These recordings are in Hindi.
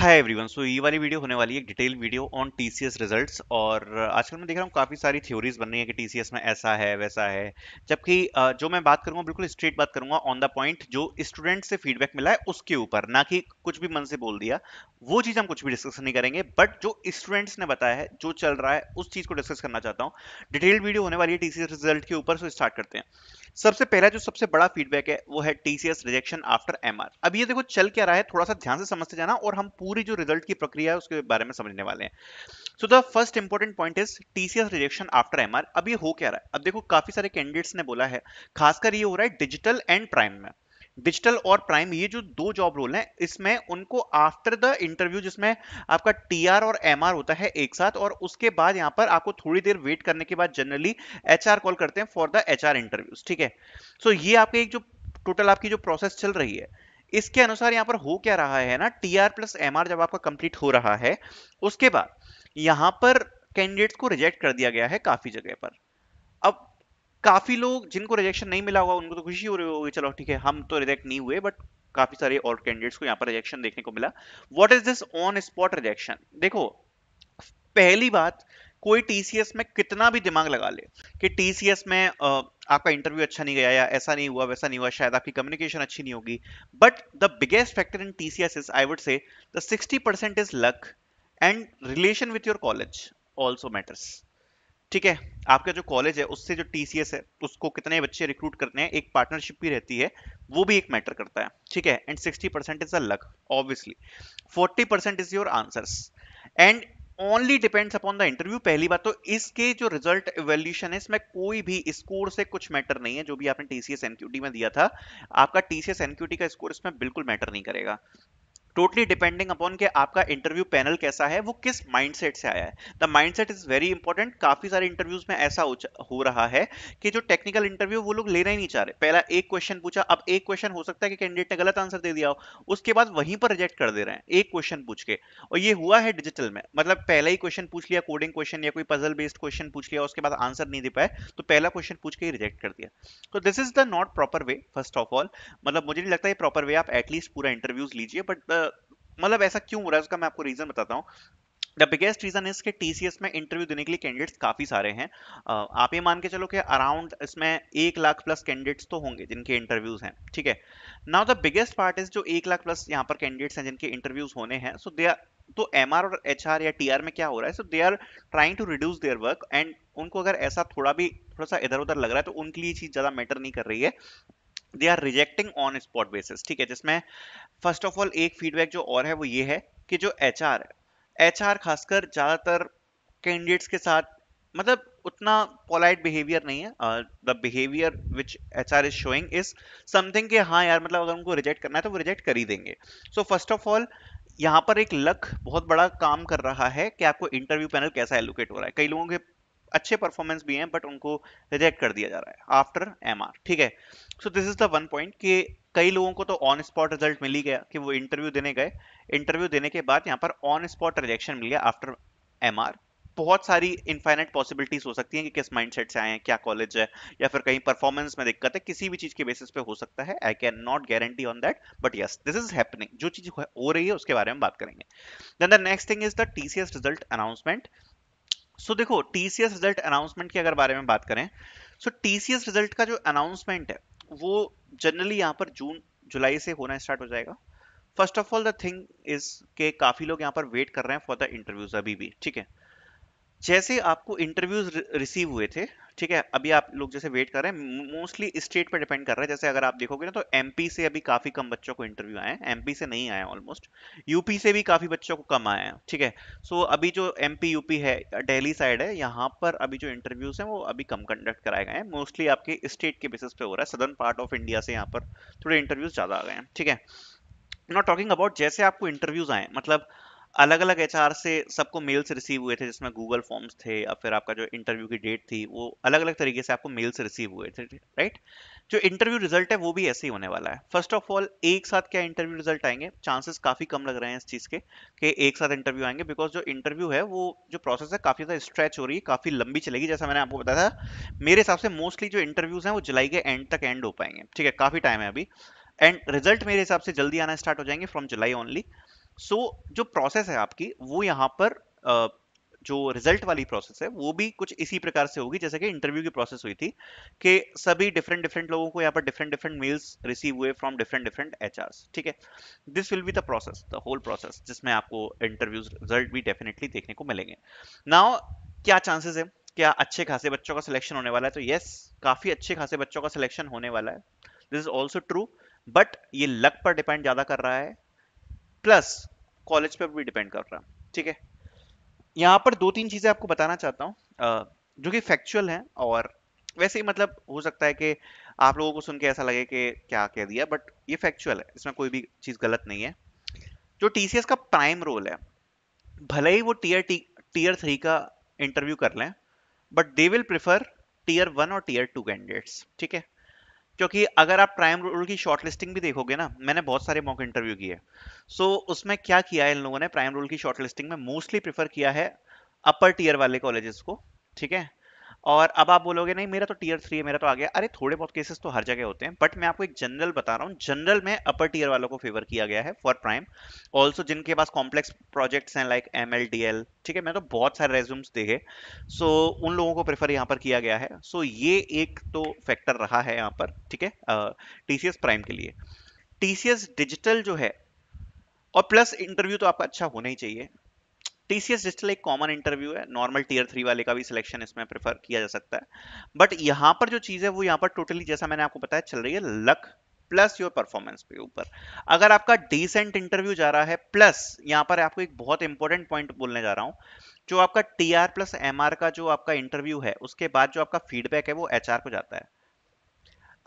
हाय एवरीवन सो ये वाली वीडियो होने वाली है detail video on TCS results और uh, आजकल मैं देख रहा हूँ काफ़ी सारी थ्योरीज बन रही है कि टीसीएस में ऐसा है वैसा है जबकि uh, जो मैं बात करूँगा बिल्कुल स्ट्रेट बात करूँगा ऑन द पॉइंट जो स्टूडेंट से फीडबैक मिला है उसके ऊपर ना कि कुछ भी मन से बोल दिया वो चीज़ हम कुछ भी डिस्कस नहीं करेंगे बट जो स्टूडेंट्स ने बताया है जो चल रहा है उस चीज़ को डिस्कस करना चाहता हूँ डिटेल वीडियो होने वाली है टीसीएस रिजल्ट के ऊपर सो स्टार्ट करते हैं सबसे पहला जो सबसे बड़ा फीडबैक है वो है टीसीएस रिजेक्शन आफ्टर एमआर अब ये देखो चल क्या रहा है थोड़ा सा ध्यान से समझते जाना और हम पूरा पूरी जो रिजल्ट की प्रक्रिया है उसके बारे में समझने वाले हैं so the first important point is TCS rejection after MR अब ये हो क्या रहा है अब देखो काफी सारे कैंडिडेट्स ने बोला है खासकर ये हो रहा है डिजिटल एंड प्राइम में डिजिटल और प्राइम ये जो दो जॉब रोल हैं इसमें उनको आफ्टर द इंटरव्यू जिसमें आपका टीआर और एमआर होता है एक साथ और उसके बाद यहां पर आपको थोड़ी देर वेट करने के बाद जनरली एचआर कॉल करते हैं फॉर द एचआर इंटरव्यूज ठीक है सो so, ये आपके एक जो टोटल आपकी जो प्रोसेस चल रही है इसके अनुसार यहाँ पर हो क्या रहा है ना T R plus M R जब आपका कंप्लीट हो रहा है उसके बाद यहाँ पर कैंडिडेट्स को रिजेक्ट कर दिया गया है काफी जगह पर अब काफी लोग जिनको रिजेक्शन नहीं मिला होगा उनको तो खुशी हो रही होगी चलो ठीक है हम तो रिजेक्ट नहीं हुए बट काफी सारे और कैंडिडेट्स को यहाँ पर रिजेक्शन देखने को मिला what is this on spot rejection देखो पहली बात कोई टीसीएस में कितना भी दिमाग लगा ले कि टीसीएस में आपका इंटरव्यू अच्छा नहीं गया या ऐसा नहीं हुआ वैसा नहीं हुआ शायद आपकी कम्युनिकेशन अच्छी नहीं होगी but the biggest factor in TCS is I would say the percent is luck and relation with your college also matters ठीक है आपका जो कॉलेज है उससे जो टीसीएस है उसको कितने बच्चे रिक्रूट करने हैं एक पार्टनरशिप भी रहती है वो भी एक मैटर करता है ठीक है and sixty percent is a luck obviously forty percent is your answers and only depends upon the interview पहली बात तो इसके जो रिजल्ट इवेल्यूशन है इसमें कोई भी स्कोर से कुछ मैटर नहीं है जो भी आपने टीसीएस एनक्यूटी में दिया था आपका टीसीएस एनक्यूटी का स्कोर इसमें बिल्कुल मैटर नहीं करेगा टोटली डिपेंडिंग अपॉन के आपका इंटरव्यू पैनल कैसा है वो किस माइंडसेट से आया है the mindset is very important काफी सारे इंटरव्यूज में ऐसा हो रहा है कि जो टेक्निकल इंटरव्यू वो लोग लेना ही नहीं चाह रहे पहला एक क्वेश्चन पूछा अब एक क्वेश्चन हो सकता है कि कैंडिडेट ने गलत आंसर दे दिया हो उसके बाद वहीं पर रिजेक्ट कर दे रहे हैं एक क्वेश्चन पूछ के और ये हुआ है डिजिटल में मतलब पहला ही क्वेश्चन पूछ लिया कोडिंग क्वेश्चन या कोई पजल बेस्ड क्वेश्चन पूछ लिया उसके बाद आंसर नहीं दे पाए तो पहला क्वेश्चन पूछ के ही रिजेक्ट कर दिया तो this is the not proper way first of all मतलब मुझे नहीं लगता है प्रॉपर वे आप एटलीस्ट पूरा इंटरव्यूज लीजिए बट मतलब ऐसा क्यों हो रहा है उसका मैं आपको रीजन बताता हूँ द बिगेस्ट रीजन इज के टीसीएस में इंटरव्यू देने के लिए कैंडिडेट्स काफ़ी सारे हैं आप ये मान के चलो कि अराउंड इसमें एक लाख प्लस कैंडिडेट्स तो होंगे जिनके इंटरव्यूज हैं ठीक है now the biggest part is जो एक लाख प्लस यहाँ पर कैंडिडेट्स हैं जिनके इंटरव्यूज होने हैं सो दे आर तो एम और एच या टी में क्या हो रहा है so they are trying to reduce their work and उनको अगर ऐसा थोड़ा भी थोड़ा सा इधर उधर लग रहा है तो उनके लिए चीज़ ज़्यादा मैटर नहीं कर रही है they are rejecting on spot basis ठीक है जिसमें फर्स्ट ऑफ ऑल एक फीडबैक जो और है वो ये है कि जो एच आर एच आर खासकर ज़्यादातर कैंडिडेट्स के साथ मतलब उतना पोलाइट बिहेवियर नहीं है the behaviour which H R is showing is something कि हाँ यार मतलब अगर उनको रिजेक्ट करना है तो वो रिजेक्ट कर ही देंगे सो फर्स्ट ऑफ ऑल यहाँ पर एक लक बहुत बड़ा काम कर रहा है कि आपको इंटरव्यू पैनल कैसा एलोकेट हो रहा है कई लोगों के अच्छे परफॉर्मेंस भी हैं बट उनको रिजेक्ट कर दिया जा रहा है आफ्टर एम ठीक है so this is the one point कि कई लोगों को तो ऑन स्पॉट रिजल्ट मिल ही गया कि वो इंटरव्यू देने गए इंटरव्यू देने के बाद यहाँ पर ऑन स्पॉट रिजेक्शन मिल गया आफ्टर एम बहुत सारी इनफाइनाइट पॉसिबिलिटीज हो सकती हैं कि किस माइंडसेट से आए हैं क्या कॉलेज है या फिर कहीं परफॉर्मेंस में दिक्कत है किसी भी चीज के बेसिस पे हो सकता है I can not guarantee on that but yes this is happening जो चीज हो रही है उसके बारे में बात करेंगे then the next thing is the TCS result announcement so देखो टीसीएस रिजल्ट अनाउंसमेंट के अगर बारे में बात करें सो टीसीएस रिजल्ट का जो अनाउंसमेंट है वो जनरली यहाँ पर जून जुलाई से होना स्टार्ट हो जाएगा first of all the thing is के काफ़ी लोग यहाँ पर वेट कर रहे हैं फॉर द इंटरव्यूज अभी भी ठीक है जैसे आपको इंटरव्यूज रिसीव हुए थे ठीक है अभी आप लोग जैसे वेट कर रहे हैं मोस्टली स्टेट पर डिपेंड कर रहा है जैसे अगर आप देखोगे ना तो एमपी से अभी काफी कम बच्चों को इंटरव्यू आए हैं एमपी से नहीं आया ऑलमोस्ट यूपी से भी काफी बच्चों को कम आया है ठीक है सो अभी जो एमपी यूपी है डेली साइड है यहाँ पर अभी जो इंटरव्यूज हैं वो अभी कम कंडक्ट कराए गए हैं मोस्टली आपके स्टेट के बेसिस पे हो रहा है सदर्न पार्ट ऑफ इंडिया से यहाँ पर थोड़े इंटरव्यूज ज्यादा आ गए हैं ठीक है नॉट टॉकिंग अबाउट जैसे आपको इंटरव्यूज आए मतलब अलग अलग एच से सबको मेल्स रिसीव हुए थे जिसमें गूगल फॉर्म्स थे या फिर आपका जो इंटरव्यू की डेट थी वो अलग अलग तरीके से आपको मेल्स रिसीव हुए थे राइट जो इंटरव्यू रिजल्ट है वो भी ऐसे ही होने वाला है फर्स्ट ऑफ ऑल एक साथ क्या इंटरव्यू रिजल्ट आएंगे चांसेस काफ़ी कम लग रहे हैं इस चीज़ के कि एक साथ इंटरव्यू आएंगे बिकॉज जो इंटरव्यू है वो जो प्रोसेस है काफ़ी ज़्यादा स्ट्रेच हो रही है काफ़ी लंबी चलेगी जैसा मैंने आपको बताया था मेरे हिसाब से मोस्टली जो इंटरव्यूज़ हैं वो जुलाई के एंड तक एंड हो पाएंगे ठीक है काफ़ी टाइम है अभी एंड रिजल्ट मेरे हिसाब से जल्दी आना स्टार्ट हो जाएंगे from July only so so, जो प्रोसेस है आपकी वो यहाँ पर जो रिजल्ट वाली प्रोसेस है वो भी कुछ इसी प्रकार से होगी जैसे कि इंटरव्यू की प्रोसेस हुई थी कि सभी डिफरेंट डिफरेंट लोगों को यहाँ पर डिफरेंट डिफरेंट मेल्स रिसीव हुए फ्रॉम डिफरेंट डिफरेंट एच ठीक है this will be the process the whole process जिसमें आपको इंटरव्यूज रिजल्ट भी डेफिनेटली देखने को मिलेंगे नाउ क्या चांसेस है क्या अच्छे खासे बच्चों का सिलेक्शन होने वाला है तो यस काफी अच्छे खासे बच्चों का सिलेक्शन होने वाला है this is also true but ये लक पर डिपेंड ज्यादा कर रहा है प्लस कॉलेज पर भी डिपेंड कर रहा ठीक है यहाँ पर दो तीन चीज़ें आपको बताना चाहता हूँ जो कि फैक्चुअल हैं और वैसे ही मतलब हो सकता है कि आप लोगों को सुन के ऐसा लगे कि क्या कह दिया बट ये फैक्चुअल है इसमें कोई भी चीज़ गलत नहीं है जो टी का प्राइम रोल है भले ही वो टीयर टी टीयर थ्री का इंटरव्यू कर लें but they will prefer tier one और टीयर टू कैंडिडेट्स ठीक है क्योंकि अगर आप प्राइम रोल की शॉर्ट लिस्टिंग भी देखोगे ना मैंने बहुत सारे मॉक इंटरव्यू किए सो so, उसमें क्या किया है इन लोगों ने प्राइम रोल की शॉर्ट लिस्टिंग में मोस्टली प्रेफर किया है अपर टीयर वाले कॉलेजेस को ठीक है और अब आप बोलोगे नहीं मेरा तो टीयर थ्री है मेरा तो आ गया अरे थोड़े बहुत केसेस तो हर जगह होते हैं बट मैं आपको एक जनरल बता रहा हूँ जनरल में अपर टीयर वालों को फेवर किया गया है फॉर प्राइम ऑल्सो जिनके पास कॉम्प्लेक्स प्रोजेक्ट्स हैं लाइक एम ठीक है मैं तो बहुत सारे रेज्यूम्स देखे सो so, उन लोगों को प्रेफर यहाँ पर किया गया है सो so, ये एक तो फैक्टर रहा है यहाँ पर ठीक है टी प्राइम के लिए टी डिजिटल जो है और प्लस इंटरव्यू तो आपका अच्छा होना ही चाहिए टीसीएस डिजिटल एक कॉमन इंटरव्यू है नॉर्मल टीयर थ्री वाले का भी सिलेक्शन इसमें प्रेफर किया जा सकता है बट यहाँ पर जो चीज़ है वो यहाँ पर टोटली जैसा मैंने आपको बताया चल रही है लक प्लस योर परफॉर्मेंस के ऊपर अगर आपका डिसेंट इंटरव्यू जा रहा है प्लस यहाँ पर आपको एक बहुत इंपॉर्टेंट पॉइंट बोलने जा रहा हूँ जो आपका T R plus M R का जो आपका इंटरव्यू है उसके बाद जो आपका फीडबैक है वो एच आर को जाता है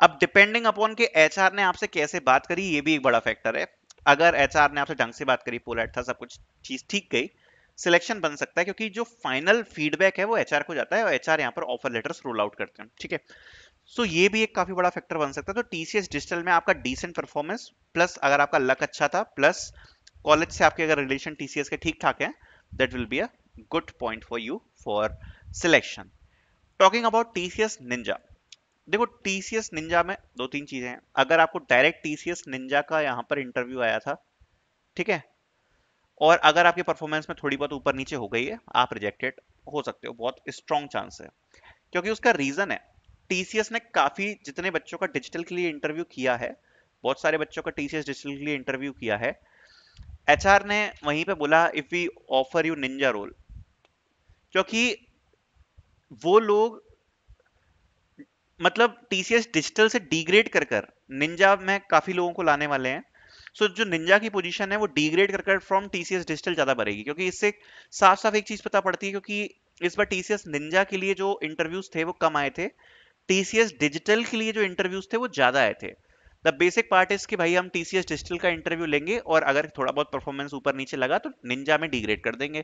अब डिपेंडिंग अपॉन के एच आर ने आपसे कैसे बात करी ये भी एक बड़ा फैक्टर है अगर एच आर ने आपसे ढंग से बात करी पोलाइट था सब कुछ चीज ठीक गई सिलेक्शन बन सकता है क्योंकि जो फाइनल फीडबैक है वो एचआर को जाता है और एचआर यहाँ पर ऑफर लेटर्स रोल आउट करते हैं ठीक है सो ये भी एक काफी बड़ा फैक्टर बन सकता है तो टीसीएस डिजिटल में आपका डिसेंट परफॉर्मेंस प्लस अगर आपका लक अच्छा था प्लस कॉलेज से आपके अगर रिलेशन टीसीएस के ठीक ठाक है that will be a good point for you for selection talking about TCS ninja देखो टीसीएस निंजा में दो तीन चीजें हैं अगर आपको डायरेक्ट टीसीएस निंजा का यहां पर इंटरव्यू आया था ठीक है और अगर आपकी परफॉर्मेंस में थोड़ी बहुत ऊपर नीचे हो गई है आप रिजेक्टेड हो सकते हो बहुत स्ट्रॉन्ग चांस है क्योंकि उसका रीज़न है टीसीएस ने काफ़ी जितने बच्चों का डिजिटल के लिए इंटरव्यू किया है बहुत सारे बच्चों का टीसीएस डिजिटल के लिए इंटरव्यू किया है एच ने वहीं पर बोला if we offer you ninja role क्योंकि वो लोग मतलब टीसीएस डिजिटल से डिग्रेड कर कर निंजा में काफ़ी लोगों को लाने वाले हैं सो so, जो निंजा की पोजीशन है वो डिग्रेड कर कर फ्रॉम टीसीएस डिजिटल ज्यादा बढ़ेगी क्योंकि इससे साफ साफ एक चीज पता पड़ती है क्योंकि इस बार टीसीएस निंजा के लिए जो इंटरव्यूज थे वो कम आए थे टीसीएस डिजिटल के लिए जो इंटरव्यूज थे वो ज्यादा आए थे द बेसिक पार्ट इज कि भाई हम टीसीएस डिजिटल का इंटरव्यू लेंगे और अगर थोड़ा बहुत परफॉर्मेंस ऊपर नीचे लगा तो निंजा में डिग्रेड कर देंगे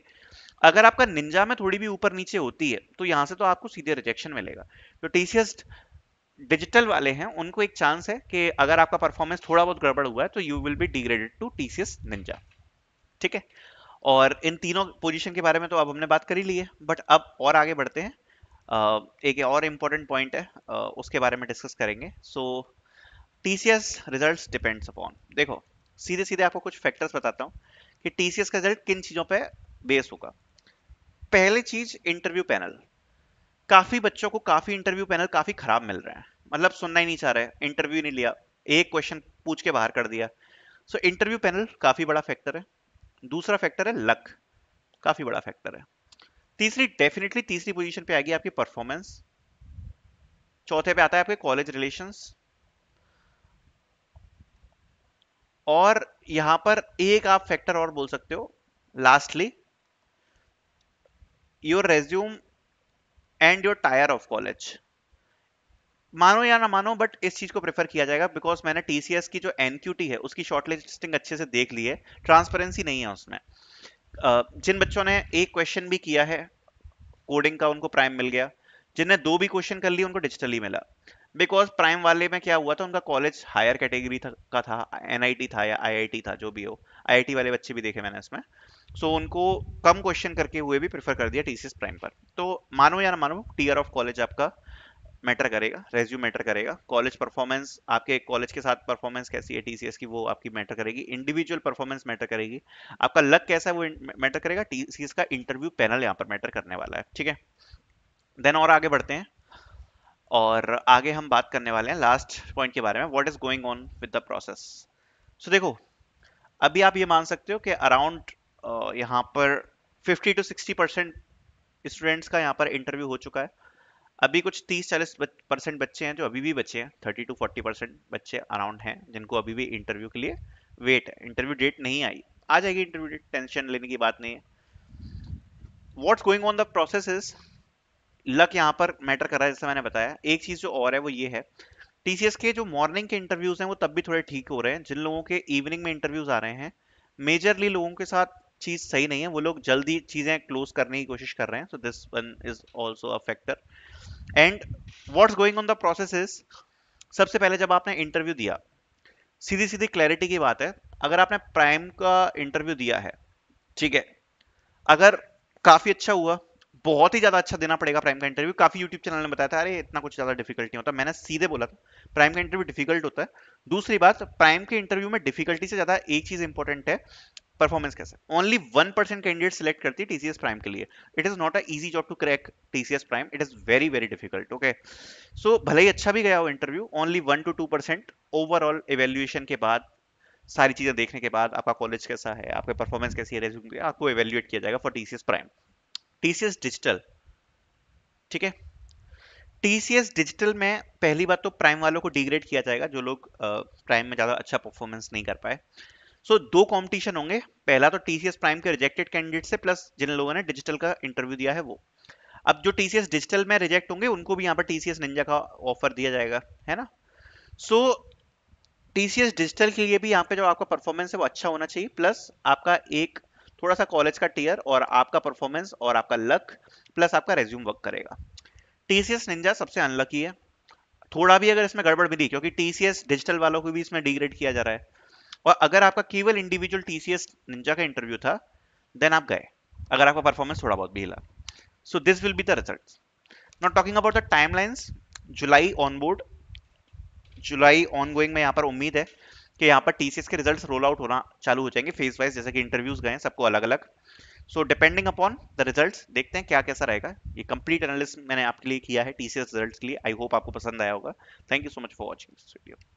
अगर आपका निंजा में थोड़ी भी ऊपर नीचे होती है तो यहाँ से तो आपको सीधे रिजेक्शन मिलेगा तो टीसीएस डिजिटल वाले हैं उनको एक चांस है कि अगर आपका परफॉर्मेंस थोड़ा बहुत गड़बड़ हुआ है तो you will be degraded to T C S ninja ठीक है और इन तीनों पोजीशन के बारे में तो अब हमने बात कर ही ली है बट अब और आगे बढ़ते हैं uh, एक और इम्पोर्टेंट पॉइंट है uh, उसके बारे में डिस्कस करेंगे so T C S result depends upon देखो सीधे सीधे आपको कुछ फैक्टर्स बताता हूँ कि टी सी एस का रिजल्ट किन चीज़ों पर बेस होगा पहली चीज इंटरव्यू पैनल काफ़ी बच्चों को काफ़ी इंटरव्यू पैनल काफ़ी ख़राब मिल रहे हैं मतलब सुनना ही नहीं चाह रहे इंटरव्यू नहीं लिया एक क्वेश्चन पूछ के बाहर कर दिया सो इंटरव्यू पैनल काफ़ी बड़ा फैक्टर है दूसरा फैक्टर है लक काफ़ी बड़ा फैक्टर है तीसरी डेफिनेटली तीसरी पोजीशन पे आएगी आपकी परफॉर्मेंस चौथे पे आता है आपके कॉलेज रिलेशंस और यहां पर एक आप फैक्टर और बोल सकते हो lastly your resume and your tier of college मानो या ना मानो बट इस चीज को प्रेफर किया जाएगा बिकॉज मैंने टीसीएस की जो एनक्यूटी है उसकी शॉर्टलिस्टिंग अच्छे से देख ली है ट्रांसपेरेंसी नहीं है उसमें जिन बच्चों ने एक क्वेश्चन भी किया है कोडिंग का उनको प्राइम मिल गया जिनने दो भी क्वेश्चन कर लिए उनको डिजिटली मिला बिकॉज प्राइम वाले में क्या हुआ था उनका कॉलेज हायर कैटेगरी का था एन था या आई था जो भी हो आई वाले बच्चे भी देखे मैंने इसमें सो so, उनको कम क्वेश्चन करके हुए भी प्रेफर कर दिया टीसीएस प्राइम पर तो मानो या ना मानो टीयर ऑफ कॉलेज आपका मैटर करेगा रेज्यूम मैटर करेगा कॉलेज परफॉर्मेंस आपके कॉलेज के साथ परफॉर्मेंस कैसी है टीसीएस की वो आपकी मैटर करेगी इंडिविजुअल परफॉर्मेंस मैटर करेगी आपका लक कैसा है वो मैटर करेगा टीसीएस का इंटरव्यू पैनल यहाँ पर मैटर करने वाला है ठीक है देन और आगे बढ़ते हैं और आगे हम बात करने वाले हैं लास्ट पॉइंट के बारे में what is going on with the process so देखो अभी आप ये मान सकते हो कि अराउंड यहाँ पर 50 टू 60 परसेंट स्टूडेंट्स का यहाँ पर इंटरव्यू हो चुका है अभी कुछ 30-40 परसेंट बच्चे हैं जो अभी भी बच्चे हैं 30 टू 40 परसेंट बच्चे अराउंड हैं जिनको अभी भी इंटरव्यू के लिए वेट है इंटरव्यू डेट नहीं आई आ जाएगी इंटरव्यू डेट टेंशन लेने की बात नहीं है what's going on the process is luck यहाँ पर मैटर कर रहा है जैसे मैंने बताया एक चीज जो और है वो ये है टी के जो मॉर्निंग के इंटरव्यूज हैं वो तब भी थोड़े ठीक हो रहे हैं जिन लोगों के इवनिंग में इंटरव्यूज आ रहे हैं मेजरली लोगों के साथ चीज सही नहीं है वो लोग जल्दी चीजें क्लोज करने की कोशिश कर रहे हैं so this one is also a factor and what's going on the process is सबसे पहले जब आपने इंटरव्यू दिया सीधी सीधी क्लैरिटी की बात है अगर आपने प्राइम का इंटरव्यू दिया है ठीक है अगर काफ़ी अच्छा हुआ बहुत ही ज्यादा अच्छा देना पड़ेगा प्राइम का इंटरव्यू काफी यूट्यूब चैनल ने बताया था अरे इतना कुछ ज्यादा डिफिकल्ट नहीं होता मैंने सीधे बोला था प्राइम का इंटरव्यू डिफिकल्ट होता है दूसरी बात प्राइम के इंटरव्यू में डिफिकल्टी से ज्यादा एक चीज इंपॉर्टेंट है परफॉर्मेंस कैसे only one percent candidate select करती है टीसीएस प्राइम के लिए it is not a easy job to crack TCS prime it is very very difficult okay so भले ही अच्छा भी गया हो interview only one two two percent overall evaluation के बाद सारी चीजें देखने के बाद आपका कॉलेज कैसा है आपका परफॉर्मेंस कैसी है आपको एवेल्युएट किया जाएगा for TCS prime TCS digital ठीक है टीसीएस डिजिटल में पहली बात तो प्राइम वालों को डिग्रेड किया जाएगा जो लोग प्राइम में ज़्यादा अच्छा परफॉर्मेंस नहीं कर पाए सो so, दो कंपटीशन होंगे पहला तो टीसीएस प्राइम के रिजेक्टेड कैंडिडेट से प्लस जिन लोगों ने डिजिटल का इंटरव्यू दिया है वो अब जो टीसीएस डिजिटल में रिजेक्ट होंगे उनको भी यहाँ पर टीसीएस निंजा का ऑफर दिया जाएगा है ना सो टीसीएस डिजिटल के लिए भी यहाँ पे जो आपका परफॉर्मेंस है वो अच्छा होना चाहिए प्लस आपका एक थोड़ा सा कॉलेज का टीयर और आपका परफॉर्मेंस और आपका लक प्लस आपका रेज्यूम वर्क करेगा टीसीएस निंजा सबसे अनलकी है थोड़ा भी अगर इसमें गड़बड़ भी दी क्योंकि टीसीएस डिजिटल वालों को भी इसमें डिग्रेड किया जा रहा है और अगर आपका केवल इंडिविजुअल टीसीएस निंजा का इंटरव्यू था देन आप गए अगर आपका परफॉर्मेंस थोड़ा बहुत भी हिला so this will be the result not talking about the time July on board July on going में यहाँ पर उम्मीद है कि यहाँ पर टीसीएस के रिजल्ट्स रोल आउट होना चालू हो जाएंगे फेज वाइज जैसे कि इंटरव्यूज गए सबको अलग अलग so depending upon the result देखते हैं क्या कैसा रहेगा ये कंप्लीट एनालिसिस मैंने आपके लिए किया है टीसीएस रिजल्ट के लिए आई होप आपको पसंद आया होगा thank you so much for watching this video